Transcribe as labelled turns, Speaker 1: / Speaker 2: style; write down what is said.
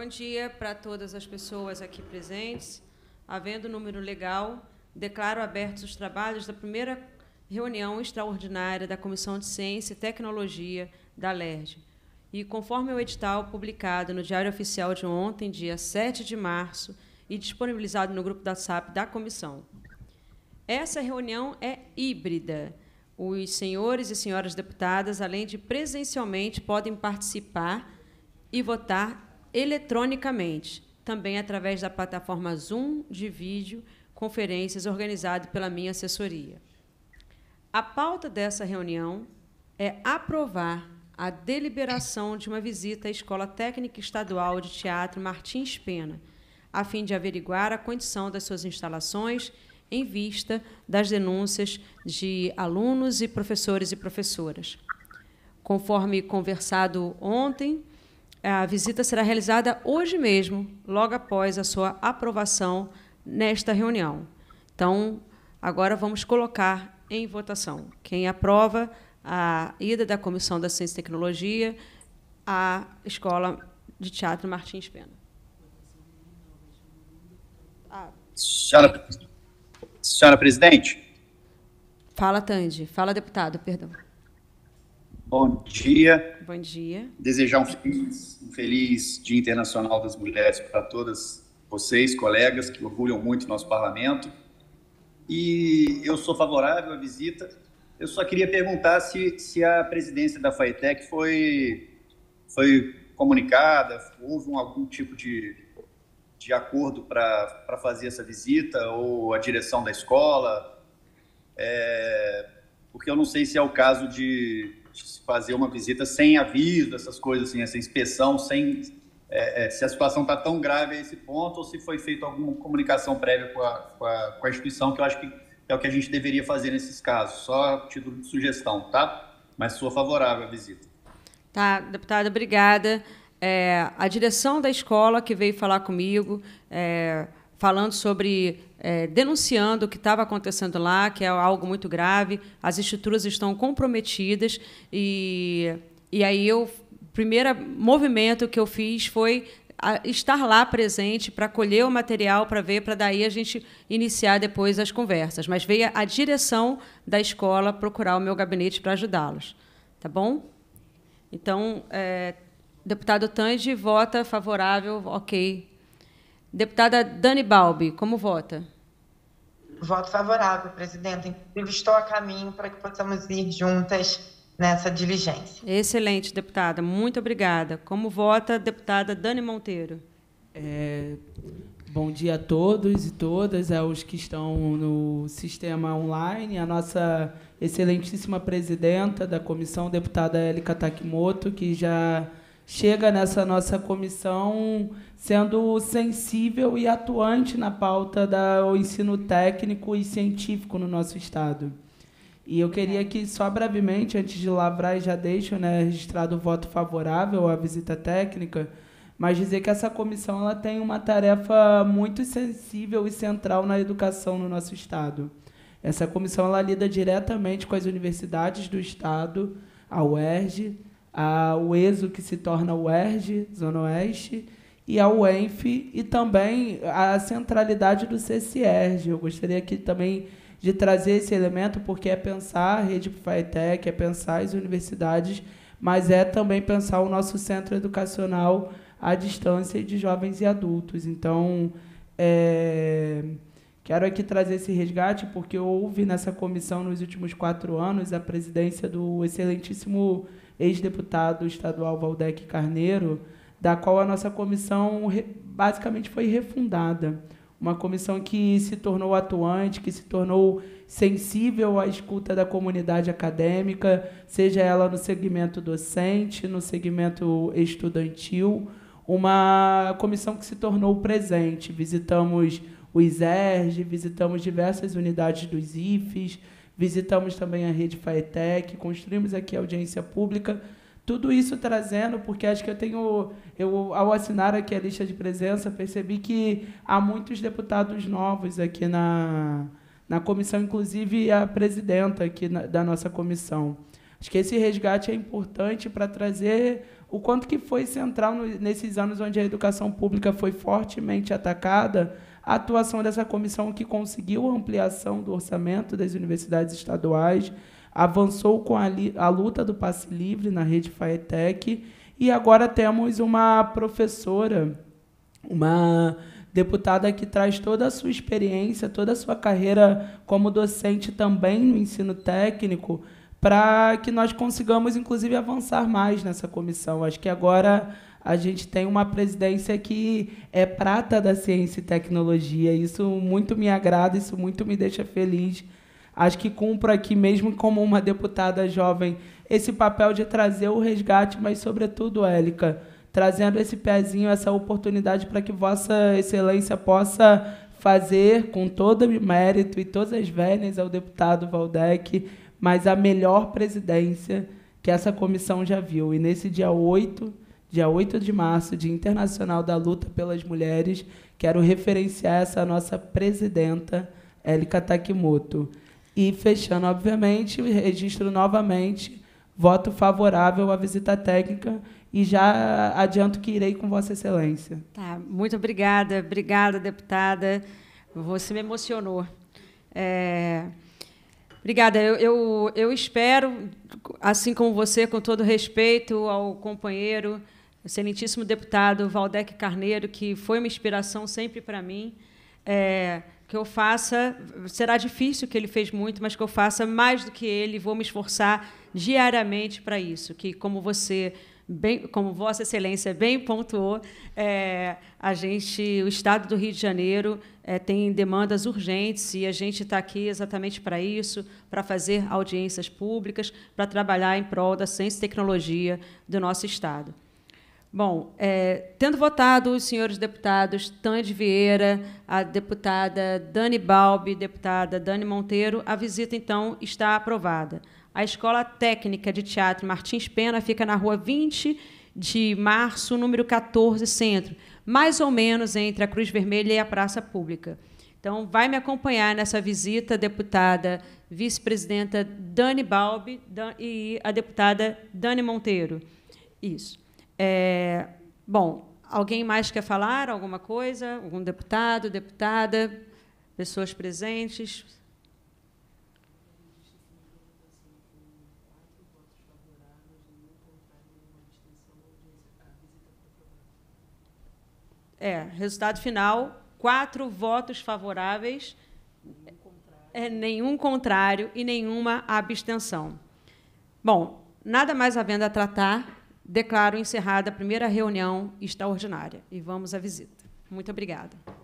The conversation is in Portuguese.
Speaker 1: Bom dia para todas as pessoas aqui presentes. Havendo número legal, declaro abertos os trabalhos da primeira reunião extraordinária da Comissão de Ciência e Tecnologia da LERJ. E conforme o edital publicado no Diário Oficial de ontem, dia 7 de março, e disponibilizado no grupo da SAP da comissão. Essa reunião é híbrida. Os senhores e senhoras deputadas, além de presencialmente, podem participar e votar eletronicamente, também através da plataforma Zoom de vídeo conferências organizado pela minha assessoria. A pauta dessa reunião é aprovar a deliberação de uma visita à Escola Técnica Estadual de Teatro Martins Pena, a fim de averiguar a condição das suas instalações em vista das denúncias de alunos e professores e professoras. Conforme conversado ontem, a visita será realizada hoje mesmo, logo após a sua aprovação nesta reunião. Então, agora vamos colocar em votação. Quem aprova a ida da Comissão da Ciência e Tecnologia à Escola de Teatro Martins Pena?
Speaker 2: Senhora, senhora presidente?
Speaker 1: Fala, Tandi, Fala, deputado, perdão. Bom dia. Bom dia. Desejar um feliz, um feliz Dia Internacional das Mulheres para todas vocês, colegas, que orgulham muito o nosso parlamento. E eu sou favorável à visita. Eu só queria perguntar se, se a presidência da FAETEC foi, foi comunicada, houve algum tipo de, de acordo para fazer essa visita, ou a direção da escola, é, porque eu não sei se é o caso de, se fazer uma visita sem aviso, essas coisas assim, essa inspeção, sem é, é, se a situação está tão grave a esse ponto ou se foi feita alguma comunicação prévia com a, com a, com a instituição, que eu acho que é o que a gente deveria fazer nesses casos. Só título de sugestão, tá? Mas sou favorável à visita. Tá, deputada, obrigada. É, a direção da escola que veio falar comigo, é, falando sobre é, denunciando o que estava acontecendo lá, que é algo muito grave, as estruturas estão comprometidas e, e aí eu primeiro movimento que eu fiz foi estar lá presente para colher o material para ver para daí a gente iniciar depois as conversas, mas veio a direção da escola procurar o meu gabinete para ajudá-los, tá bom? Então, é, deputado Tange vota favorável, ok, Deputada Dani Balbi, como vota? Voto favorável, presidenta. Inclusive, estou a caminho para que possamos ir juntas nessa
Speaker 2: diligência.
Speaker 1: Excelente, deputada. Muito obrigada. Como vota a deputada Dani Monteiro?
Speaker 2: É, bom dia a todos e todas, aos que estão no sistema online, a nossa excelentíssima presidenta da comissão, deputada Elika Takimoto, que já chega nessa nossa comissão sendo sensível e atuante na pauta do ensino técnico e científico no nosso estado. E eu queria que, só brevemente, antes de lavrar, já deixo né, registrado o voto favorável à visita técnica, mas dizer que essa comissão ela tem uma tarefa muito sensível e central na educação no nosso estado. Essa comissão ela lida diretamente com as universidades do estado, a UERJ, ao ESO, que se torna o ERJ, Zona Oeste, e ao UENF, e também a centralidade do CCERJ. Eu gostaria aqui também de trazer esse elemento, porque é pensar a rede FATEC, é pensar as universidades, mas é também pensar o nosso centro educacional à distância de jovens e adultos. Então, é, quero aqui trazer esse resgate, porque houve nessa comissão, nos últimos quatro anos, a presidência do excelentíssimo ex-deputado estadual Valdec Carneiro, da qual a nossa comissão basicamente foi refundada. Uma comissão que se tornou atuante, que se tornou sensível à escuta da comunidade acadêmica, seja ela no segmento docente, no segmento estudantil. Uma comissão que se tornou presente. Visitamos o ISERG, visitamos diversas unidades dos IFES, visitamos também a rede Faetec, construímos aqui a audiência pública. Tudo isso trazendo, porque acho que eu tenho, eu ao assinar aqui a lista de presença, percebi que há muitos deputados novos aqui na, na comissão, inclusive a presidenta aqui na, da nossa comissão. Acho que esse resgate é importante para trazer o quanto que foi central no, nesses anos onde a educação pública foi fortemente atacada, a atuação dessa comissão que conseguiu a ampliação do orçamento das universidades estaduais, avançou com a, a luta do passe livre na rede FAETEC e agora temos uma professora, uma deputada que traz toda a sua experiência, toda a sua carreira como docente também no ensino técnico, para que nós consigamos, inclusive, avançar mais nessa comissão. Acho que agora a gente tem uma presidência que é prata da ciência e tecnologia. Isso muito me agrada, isso muito me deixa feliz. Acho que cumpro aqui, mesmo como uma deputada jovem, esse papel de trazer o resgate, mas, sobretudo, Élica, trazendo esse pezinho, essa oportunidade para que Vossa Excelência possa fazer, com todo o mérito e todas as vênias ao deputado Valdec, mas a melhor presidência que essa comissão já viu. E nesse dia 8 dia 8 de março, Dia Internacional da Luta pelas Mulheres. Quero referenciar essa nossa presidenta, Elika Takimoto. E fechando, obviamente, registro novamente voto favorável à visita técnica e já adianto que irei com Vossa Excelência.
Speaker 1: Tá, muito obrigada, obrigada, deputada. Você me emocionou. É... Obrigada. Eu, eu, eu espero, assim como você, com todo respeito ao companheiro excelentíssimo deputado Valdec Carneiro, que foi uma inspiração sempre para mim, é, que eu faça, será difícil, que ele fez muito, mas que eu faça mais do que ele, vou me esforçar diariamente para isso, que como você Bem, como Vossa Excelência bem pontuou, é, a gente, o Estado do Rio de Janeiro é, tem demandas urgentes e a gente está aqui exatamente para isso, para fazer audiências públicas, para trabalhar em prol da ciência e tecnologia do nosso Estado. Bom, é, tendo votado os senhores deputados Tandes Vieira, a deputada Dani Balbi, deputada Dani Monteiro, a visita, então, está aprovada. A Escola Técnica de Teatro Martins Pena fica na rua 20 de março, número 14, centro, mais ou menos entre a Cruz Vermelha e a Praça Pública. Então, vai me acompanhar nessa visita, deputada vice-presidenta Dani Balbi e a deputada Dani Monteiro. Isso. É, bom, alguém mais quer falar alguma coisa? Algum deputado, deputada, pessoas presentes? É, resultado final: quatro votos favoráveis, nenhum é, nenhum contrário e nenhuma abstenção. Bom, nada mais havendo a tratar, Declaro encerrada a primeira reunião extraordinária e vamos à visita. Muito obrigada.